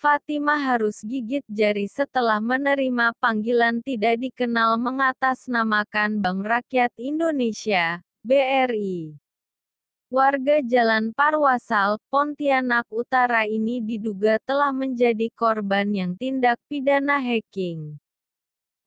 Fatimah harus gigit jari setelah menerima panggilan tidak dikenal mengatasnamakan Bank Rakyat Indonesia, BRI. Warga Jalan Parwasal, Pontianak Utara ini diduga telah menjadi korban yang tindak pidana hacking.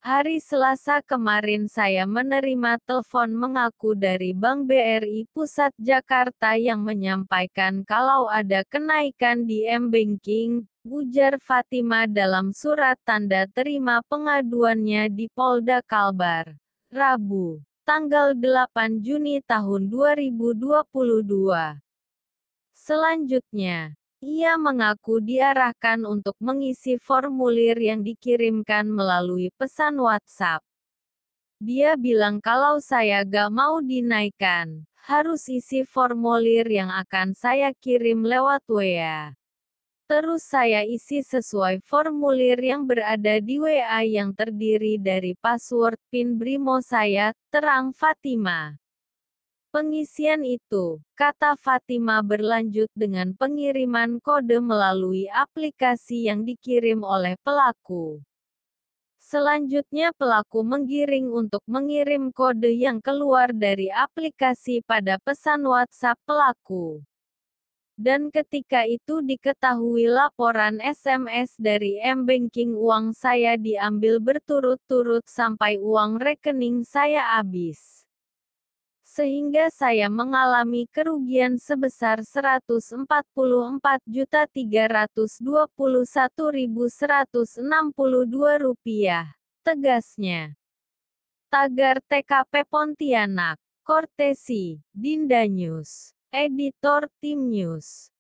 Hari Selasa kemarin saya menerima telepon mengaku dari Bank BRI Pusat Jakarta yang menyampaikan kalau ada kenaikan di M-Banking, ujar Fatima dalam surat tanda terima pengaduannya di Polda Kalbar. Rabu, tanggal 8 Juni tahun 2022. Selanjutnya, ia mengaku diarahkan untuk mengisi formulir yang dikirimkan melalui pesan WhatsApp. Dia bilang kalau saya gak mau dinaikkan, harus isi formulir yang akan saya kirim lewat WA. Terus saya isi sesuai formulir yang berada di WA yang terdiri dari password PIN Brimo saya, terang Fatima. Pengisian itu, kata Fatima berlanjut dengan pengiriman kode melalui aplikasi yang dikirim oleh pelaku. Selanjutnya pelaku menggiring untuk mengirim kode yang keluar dari aplikasi pada pesan WhatsApp pelaku. Dan ketika itu diketahui laporan SMS dari M-Banking uang saya diambil berturut-turut sampai uang rekening saya habis sehingga saya mengalami kerugian sebesar 144.321.162 rupiah. Tegasnya. Tagar TKP Pontianak, Kortesi, Dinda News, Editor Tim News.